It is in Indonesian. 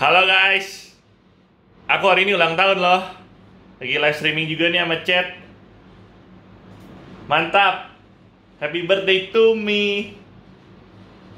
Halo guys, aku hari ini ulang tahun loh. Lagi live streaming juga nih sama chat. Mantap. Happy birthday to me.